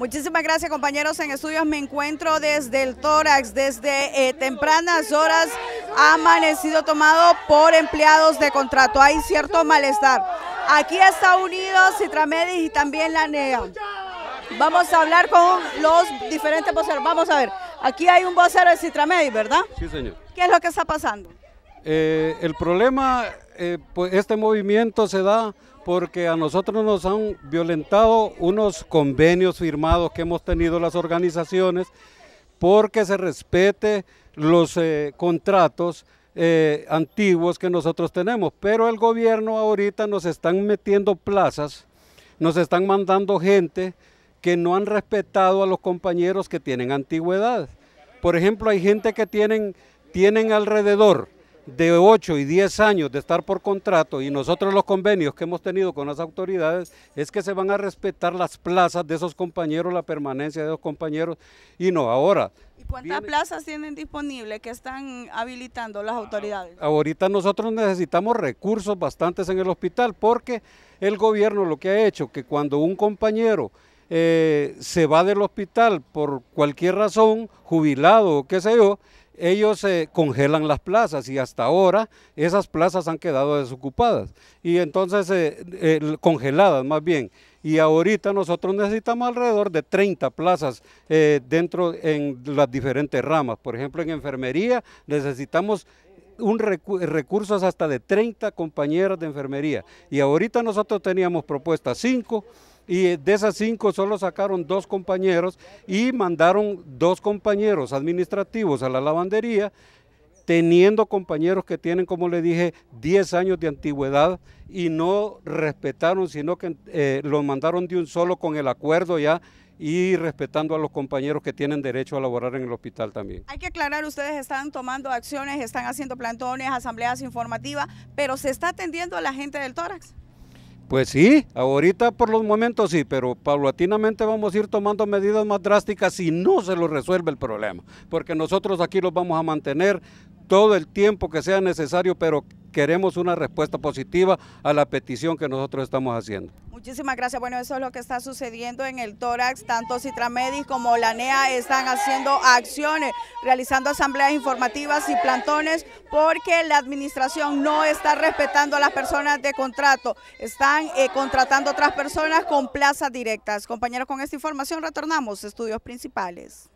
Muchísimas gracias compañeros en estudios. Me encuentro desde el tórax, desde eh, tempranas horas ha amanecido tomado por empleados de contrato. Hay cierto malestar. Aquí está unidos Citramedis y también la NEA. Vamos a hablar con los diferentes voceros. Vamos a ver, aquí hay un vocero de Citramedis, ¿verdad? Sí, señor. ¿Qué es lo que está pasando? Eh, el problema eh, pues, este movimiento se da porque a nosotros nos han violentado unos convenios firmados que hemos tenido las organizaciones porque se respete los eh, contratos eh, antiguos que nosotros tenemos. Pero el gobierno ahorita nos están metiendo plazas, nos están mandando gente que no han respetado a los compañeros que tienen antigüedad. Por ejemplo, hay gente que tienen, tienen alrededor de 8 y 10 años de estar por contrato y nosotros los convenios que hemos tenido con las autoridades es que se van a respetar las plazas de esos compañeros, la permanencia de esos compañeros y no ahora. ¿Y cuántas plazas tienen disponibles que están habilitando las ah, autoridades? Ahorita nosotros necesitamos recursos bastantes en el hospital porque el gobierno lo que ha hecho que cuando un compañero eh, se va del hospital por cualquier razón, jubilado o qué sé yo, ellos congelan las plazas y hasta ahora esas plazas han quedado desocupadas y entonces eh, congeladas más bien. Y ahorita nosotros necesitamos alrededor de 30 plazas eh, dentro en las diferentes ramas. Por ejemplo, en enfermería necesitamos un recursos hasta de 30 compañeras de enfermería. Y ahorita nosotros teníamos propuestas 5 y de esas cinco solo sacaron dos compañeros y mandaron dos compañeros administrativos a la lavandería teniendo compañeros que tienen, como le dije, 10 años de antigüedad y no respetaron, sino que eh, los mandaron de un solo con el acuerdo ya y respetando a los compañeros que tienen derecho a laborar en el hospital también. Hay que aclarar, ustedes están tomando acciones, están haciendo plantones, asambleas informativas, pero se está atendiendo a la gente del tórax. Pues sí, ahorita por los momentos sí, pero paulatinamente vamos a ir tomando medidas más drásticas si no se lo resuelve el problema, porque nosotros aquí los vamos a mantener todo el tiempo que sea necesario, pero queremos una respuesta positiva a la petición que nosotros estamos haciendo. Muchísimas gracias. Bueno, eso es lo que está sucediendo en el tórax. Tanto Citramedis como la NEA están haciendo acciones, realizando asambleas informativas y plantones porque la administración no está respetando a las personas de contrato. Están eh, contratando otras personas con plazas directas. Compañeros, con esta información retornamos. Estudios principales.